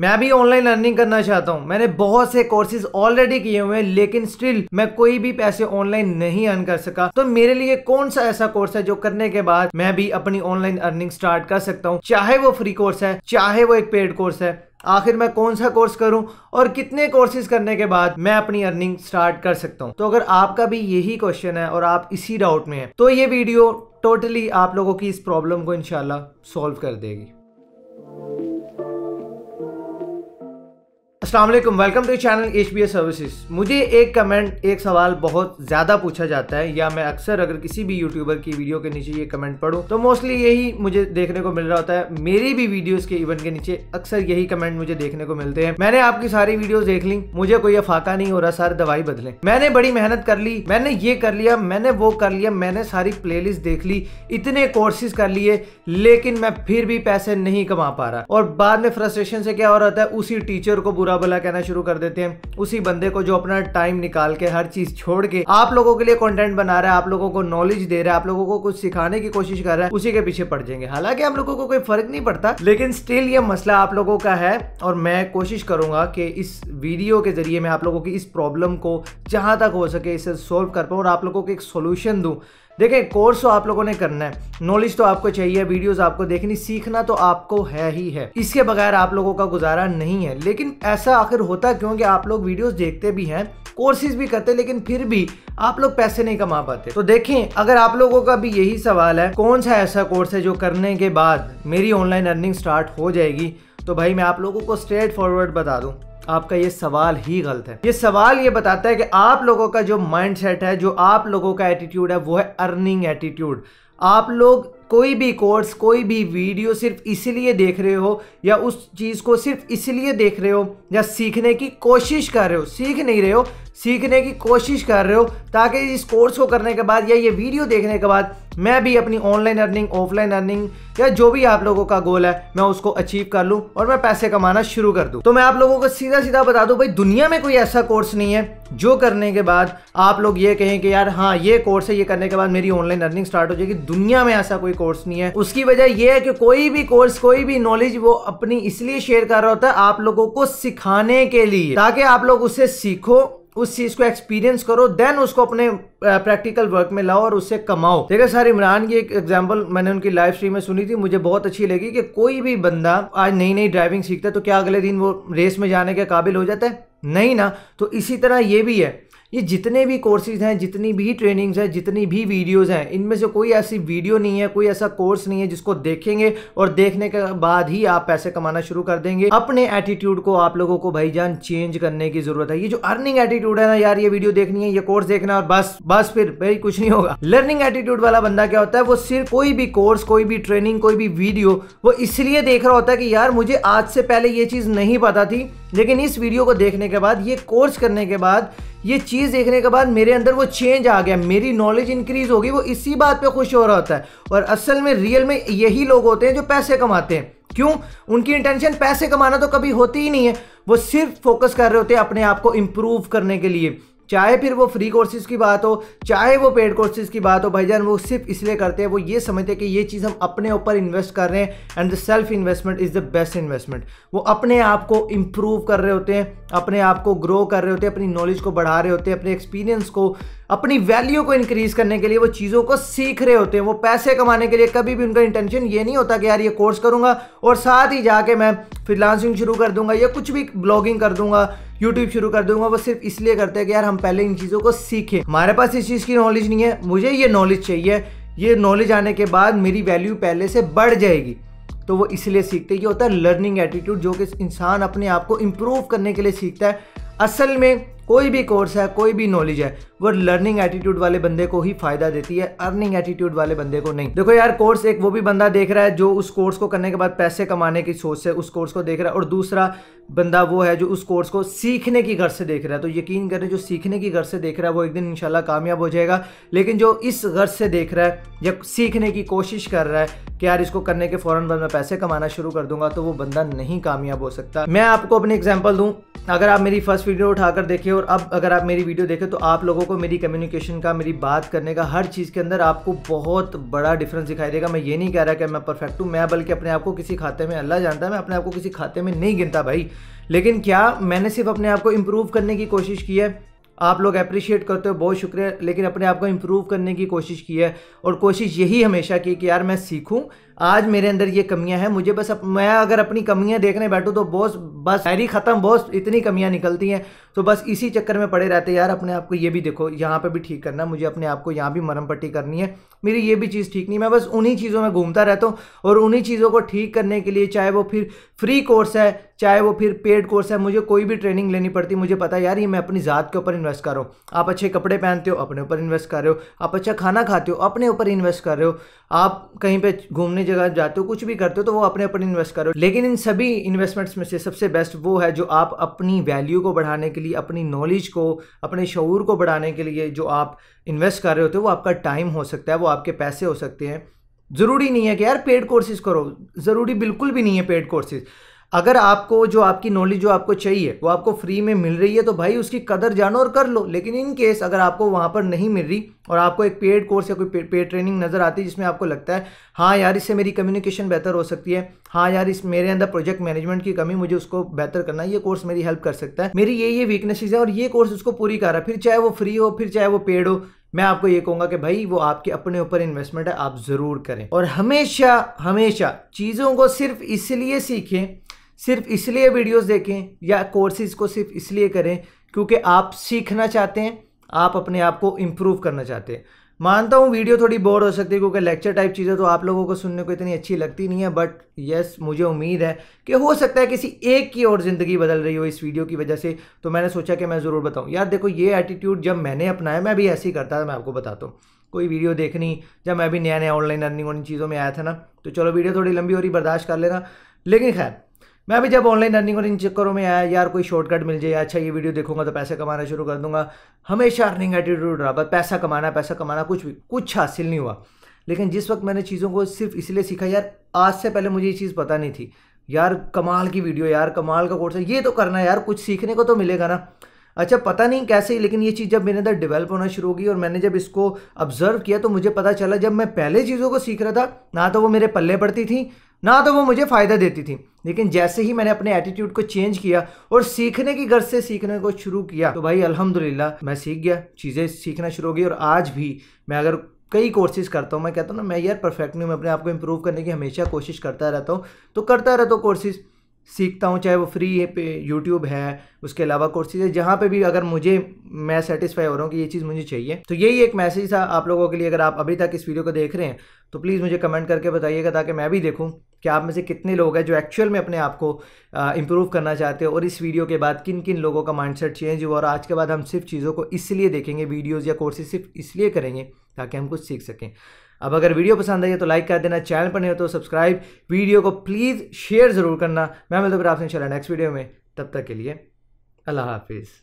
मैं भी online learning करना चाहता हूँ मैंने बहुत से कोर्सेज ऑलरेडी किए हुए हैं लेकिन स्टिल मैं कोई भी पैसे ऑनलाइन नहीं अर्न कर सका तो मेरे लिए कौन सा ऐसा कोर्स है जो करने के बाद मैं भी अपनी ऑनलाइन अर्निंग स्टार्ट कर सकता हूँ चाहे वो फ्री कोर्स है चाहे वो एक पेड कोर्स है आखिर मैं कौन सा कोर्स करूं और कितने कोर्सेज करने के बाद मैं अपनी अर्निंग स्टार्ट कर सकता हूं तो अगर आपका भी यही क्वेश्चन है और आप इसी डाउट में हैं तो ये वीडियो टोटली आप लोगों की इस प्रॉब्लम को इनशाला सॉल्व कर देगी Aslam welcome to channel H B services मुझे एक कमेंट एक सवाल बहुत ज़्यादा पूछा जाता है या मैं अक्सर अगर किसी भी यूट्यूबर की वीडियो के नीचे ये कमेंट पढ़ूँ तो मोस्टली यही मुझे देखने को मिल रहा होता है मेरी भी वीडियोस के इवेंट के नीचे अक्सर यही कमेंट मुझे देखने को मिलते हैं मैंने आपकी सारी वीडियो देख ली मुझे कोई अफाका नहीं हो रहा सर दवाई बदले मैंने बड़ी मेहनत कर ली मैंने ये कर लिया मैंने वो कर लिया मैंने सारी प्ले देख ली इतने कोर्सेज कर लिए लेकिन मैं फिर भी पैसे नहीं कमा पा रहा और बाद में फ्रस्ट्रेशन से क्या हो रहा है उसी टीचर को बुरा बुरा भला कहना शुरू कर देते हैं उसी बंदे को जो अपना टाइम निकाल के हर चीज छोड़ के आप लोगों के लिए कॉन्टेंट बना रहा है आप लोगों को नॉलेज दे रहा है आप लोगों को कुछ सिखाने की कोशिश कर रहा है उसी के पीछे पड़ जाएंगे हालांकि हम लोगों को कोई फर्क नहीं पड़ता लेकिन स्टिल ये मसला आप लोगों का है और मैं कोशिश करूंगा कि इस वीडियो के जरिए मैं आप लोगों की इस प्रॉब्लम को जहां तक हो सके इसे सॉल्व कर पाऊँ और आप लोगों को एक सोल्यूशन दूँ देखें कोर्स तो आप लोगों ने करना है नॉलेज तो आपको चाहिए वीडियोस आपको देखनी सीखना तो आपको है ही है इसके बगैर आप लोगों का गुजारा नहीं है लेकिन ऐसा आखिर होता क्यों कि आप लोग वीडियोस देखते भी हैं कोर्सेज भी करते लेकिन फिर भी आप लोग पैसे नहीं कमा पाते तो देखें अगर आप लोगों का भी यही सवाल है कौन सा ऐसा कोर्स है जो करने के बाद मेरी ऑनलाइन अर्निंग स्टार्ट हो जाएगी तो भाई मैं आप लोगों को स्ट्रेट फॉरवर्ड बता दूं आपका ये सवाल ही गलत है ये सवाल ये बताता है कि आप लोगों का जो माइंड सेट है जो आप लोगों का एटीट्यूड है वो है अर्निंग एटीट्यूड आप लोग कोई भी कोर्स कोई भी वीडियो सिर्फ इसलिए देख रहे हो या उस चीज़ को सिर्फ इसलिए देख रहे हो या सीखने की कोशिश कर रहे हो सीख नहीं रहे हो सीखने की कोशिश कर रहे हो ताकि इस कोर्स को करने के बाद या ये वीडियो देखने के बाद मैं भी अपनी ऑनलाइन अर्निंग ऑफलाइन अर्निंग या जो भी आप लोगों का गोल है मैं उसको अचीव कर लूँ और मैं पैसे कमाना शुरू कर दूँ तो मैं आप लोगों को सीधा सीधा बता दूँ भाई दुनिया में कोई ऐसा कोर्स नहीं है जो करने के बाद आप लोग ये कहें कि यार हाँ ये कोर्स है ये करने के बाद मेरी ऑनलाइन अर्निंग स्टार्ट हो जाएगी दुनिया में ऐसा कोई कोर्स नहीं है उसकी वजह यह है कि कोई भी कोर्स कोई भी नॉलेज वो अपनी इसलिए शेयर कर रहा होता है आप लोगों को सिखाने के लिए ताकि आप लोग उसे सीखो उस चीज को एक्सपीरियंस करो देन उसको अपने प्रैक्टिकल वर्क में लाओ और उससे कमाओ देखा सर इमरान की एक एग्जांपल मैंने उनकी लाइव स्ट्रीम में सुनी थी मुझे बहुत अच्छी लगी कि कोई भी बंदा आज नई नई ड्राइविंग सीखता है तो क्या अगले दिन वो रेस में जाने के काबिल हो जाता है नहीं ना तो इसी तरह ये भी है ये जितने भी कोर्सेज हैं जितनी भी ट्रेनिंग्स हैं जितनी भी वीडियोस हैं इनमें से कोई ऐसी वीडियो नहीं है कोई ऐसा कोर्स नहीं है जिसको देखेंगे और देखने के बाद ही आप पैसे कमाना शुरू कर देंगे अपने एटीट्यूड को आप लोगों को भाई जान चेंज करने की जरूरत है ये जो अर्निंग एटीट्यूड है ना यार ये वीडियो देखनी है ये कोर्स देखना और बस बस फिर भाई कुछ नहीं होगा लर्निंग एटीट्यूड वाला बंदा क्या होता है वो सिर्फ कोई भी कोर्स कोई भी ट्रेनिंग कोई भी वीडियो वो इसलिए देख रहा होता है कि यार मुझे आज से पहले ये चीज़ नहीं पता थी लेकिन इस वीडियो को देखने के बाद ये कोर्स करने के बाद ये चीज़ देखने के बाद मेरे अंदर वो चेंज आ गया मेरी नॉलेज इंक्रीज़ होगी वो इसी बात पे खुश हो रहा होता है और असल में रियल में यही लोग होते हैं जो पैसे कमाते हैं क्यों उनकी इंटेंशन पैसे कमाना तो कभी होती ही नहीं है वो सिर्फ फोकस कर रहे होते हैं अपने आप को इम्प्रूव करने के लिए चाहे फिर वो फ्री कोर्सेज की बात हो चाहे वो पेड कोर्सेज की बात हो भाईजान वो सिर्फ इसलिए करते हैं वो ये समझते हैं कि ये चीज़ हम अपने ऊपर इन्वेस्ट कर रहे हैं and the self investment is the best investment वो अपने आप को इम्प्रूव कर रहे होते हैं अपने आप को ग्रो कर रहे होते हैं अपनी नॉलेज को बढ़ा रहे होते हैं अपने एक्सपीरियंस को अपनी वैल्यू को इंक्रीज करने के लिए वो चीज़ों को सीख रहे होते हैं वो पैसे कमाने के लिए कभी भी उनका इंटेंशन ये नहीं होता कि यार ये कोर्स करूँगा और साथ ही जाके मैं फ्रीलांसिंग शुरू कर दूंगा या कुछ भी ब्लॉगिंग कर दूंगा यूट्यूब शुरू कर दूंगा वो सिर्फ इसलिए करते हैं कि यार हम पहले इन चीज़ों को सीखें हमारे पास इस चीज़ की नॉलेज नहीं है मुझे ये नॉलेज चाहिए ये नॉलेज आने के बाद मेरी वैल्यू पहले से बढ़ जाएगी तो वो इसलिए सीखते ये होता है लर्निंग एटीट्यूड जो कि इंसान अपने आप को इम्प्रूव करने के लिए सीखता है असल में कोई भी कोर्स है कोई भी नॉलेज है वो लर्निंग एटीट्यूड वाले बंदे को ही फायदा देती है अर्निंग एटीट्यूड वाले बंदे को नहीं देखो यार कोर्स एक वो भी बंदा देख रहा है जो उस कोर्स को करने के बाद पैसे कमाने की सोच से उस कोर्स को देख रहा है और दूसरा बंदा वो है जो उस कोर्स को सीखने की घर से देख रहा है तो यकीन करें जो सीखने की घर से देख रहा है वो एक दिन इंशाल्लाह कामयाब हो जाएगा लेकिन जो इस घर से देख रहा है या सीखने की कोशिश कर रहा है कि यार इसको करने के फ़ौरन बाद मैं पैसे कमाना शुरू कर दूंगा तो वो बंदा नहीं कामयाब हो सकता मैं आपको अपनी एग्जाम्पल दूँ अगर आप मेरी फर्स्ट वीडियो उठाकर देखें और अब अगर आप मेरी वीडियो देखें तो आप लोगों को आपको मेरी कम्युनिकेशन का मेरी बात करने का हर चीज़ के अंदर आपको बहुत बड़ा डिफरेंस दिखाई देगा मैं ये नहीं कह रहा कि मैं परफेक्ट हूँ मैं बल्कि अपने आप को किसी खाते में अल्लाह जानता है मैं अपने आप को किसी खाते में नहीं गिनता भाई लेकिन क्या मैंने सिर्फ अपने आप को इम्प्रूव करने की कोशिश की है आप लोग अप्रिशिएट करते हो बहुत शुक्रिया लेकिन अपने आप को इम्प्रूव करने की कोशिश की है और कोशिश यही हमेशा की कि यार मैं सीखूँ आज मेरे अंदर ये कमियां हैं मुझे बस अप, मैं अगर अपनी कमियां देखने बैठूँ तो बॉस बस हैरी ख़त्म बॉस इतनी कमियां निकलती हैं तो बस इसी चक्कर में पड़े रहते यार अपने आप को ये भी देखो यहाँ पे भी ठीक करना मुझे अपने आप को यहाँ भी मरम पट्टी करनी है मेरी ये भी चीज़ ठीक नहीं मैं बस उन्हीं चीज़ों में घूमता रहता हूँ और उन्हीं चीज़ों को ठीक करने के लिए चाहे वो फिर फ्री कोर्स है चाहे वो फिर पेड कोर्स है मुझे कोई भी ट्रेनिंग लेनी पड़ती मुझे पता है यार ये मैं अपनी ज़ात के ऊपर इन्वेस्ट कर रहा हूँ आप अच्छे कपड़े पहनते हो अपने ऊपर इन्वेस्ट कर रहे हो आप अच्छा खाना खाते हो अपने ऊपर इन्वेस्ट कर रहे हो आप कहीं पर घूमने जगह जाते हो कुछ भी करते हो तो वो अपने अपने इन्वेस्ट करो लेकिन इन सभी इन्वेस्टमेंट्स में से सबसे बेस्ट वो है जो आप अपनी वैल्यू को बढ़ाने के लिए अपनी नॉलेज को अपने शौर को बढ़ाने के लिए जो आप इन्वेस्ट कर रहे होते हो वो आपका टाइम हो सकता है वो आपके पैसे हो सकते हैं ज़रूरी नहीं है कि यार पेड कोर्सेज करो ज़रूरी बिल्कुल भी नहीं है पेड कोर्सेज़ अगर आपको जो आपकी नॉलेज जो आपको चाहिए वो आपको फ्री में मिल रही है तो भाई उसकी कदर जानो और कर लो लेकिन इन केस अगर आपको वहाँ पर नहीं मिल रही और आपको एक पेड कोर्स या कोई पेड, ट्रेनिंग नज़र आती है जिसमें आपको लगता है हाँ यार इससे मेरी कम्युनिकेशन बेहतर हो सकती है हाँ यार इस मेरे अंदर प्रोजेक्ट मैनेजमेंट की कमी मुझे उसको बेहतर करना है ये कोर्स मेरी हेल्प कर सकता है मेरी ये ये वीकनेसेज है और ये कोर्स उसको पूरी कर रहा है फिर चाहे वो फ्री हो फिर चाहे वो पेड हो मैं आपको ये कहूँगा कि भाई वो आपके अपने ऊपर इन्वेस्टमेंट है आप ज़रूर करें और हमेशा हमेशा चीज़ों को सिर्फ इसलिए सीखें सिर्फ इसलिए वीडियोस देखें या कोर्सेज को सिर्फ इसलिए करें क्योंकि आप सीखना चाहते हैं आप अपने आप को इम्प्रूव करना चाहते हैं मानता हूँ वीडियो थोड़ी बोर हो सकती है क्योंकि लेक्चर टाइप चीज़ें तो आप लोगों को सुनने को इतनी अच्छी लगती नहीं है बट यस मुझे उम्मीद है कि हो सकता है किसी एक की और ज़िंदगी बदल रही हो इस वीडियो की वजह से तो मैंने सोचा कि मैं ज़रूर बताऊँ यार देखो ये एटीट्यूड जब मैंने अपनाया मैं भी ऐसे ही करता था मैं आपको बताता हूँ कोई वीडियो देखनी जब मैं भी नया नया ऑनलाइन अर्निंग उन चीज़ों में आया था ना तो चलो वीडियो थोड़ी लंबी हो रही बर्दाश्त कर लेना लेकिन खैर मैं भी जब ऑनलाइन अर्निंग और इन चक्करों में आया यार कोई शॉर्टकट मिल जाए अच्छा ये वीडियो देखूंगा तो पैसे कमाना शुरू कर दूंगा हमेशा अर्निंग एटीट्यूड रहा बस पैसा कमाना पैसा कमाना कुछ भी कुछ हासिल नहीं हुआ लेकिन जिस वक्त मैंने चीज़ों को सिर्फ इसलिए सीखा यार आज से पहले मुझे ये चीज़ पता नहीं थी यार कमाल की वीडियो यार कमाल का कोर्स है ये तो करना है यार कुछ सीखने को तो मिलेगा ना अच्छा पता नहीं कैसे ही लेकिन ये चीज़ जब मेरे अंदर डेवलप होना शुरू होगी और मैंने जब इसको ऑब्जर्व किया तो मुझे पता चला जब मैं पहले चीज़ों को सीख रहा था ना तो वो मेरे पल्ले पड़ती थी ना तो वो मुझे फ़ायदा देती थी लेकिन जैसे ही मैंने अपने एटीट्यूड को चेंज किया और सीखने की गर्ज से सीखने को शुरू किया तो भाई अल्हम्दुलिल्लाह मैं सीख गया चीज़ें सीखना शुरू हो गई और आज भी मैं अगर कई कोर्सेज करता हूँ मैं कहता हूँ ना मैं यार परफेक्ट नहीं मैं अपने आप को इम्प्रूव करने की हमेशा कोशिश करता रहता हूँ तो करता रहता हूँ कोर्सेज़ सीखता हूँ चाहे वो फ्री है पे यूट्यूब है उसके अलावा कोर्सेज है जहाँ पे भी अगर मुझे मैं सेटिस्फाई हो रहा हूँ कि ये चीज़ मुझे चाहिए तो यही एक मैसेज था आप लोगों के लिए अगर आप अभी तक इस वीडियो को देख रहे हैं तो प्लीज़ मुझे कमेंट करके बताइएगा ताकि मैं भी देखूँ कि आप में से कितने लोग हैं जो एक्चुअल में अपने आप को इम्प्रूव करना चाहते हो और इस वीडियो के बाद किन किन लोगों का माइंडसेट चेंज हुआ और आज के बाद हम सिर्फ चीज़ों को इसलिए देखेंगे वीडियोज़ या कोर्सेज सिर्फ इसलिए करेंगे ताकि हम कुछ सीख सकें अब अगर वीडियो पसंद आई है तो लाइक कर देना चैनल पर नहीं हो तो सब्सक्राइब वीडियो को प्लीज़ शेयर ज़रूर करना मैं मिलता तो फिर आपसे इंशाल्लाह नेक्स्ट वीडियो में तब तक के लिए अल्लाह हाफिज़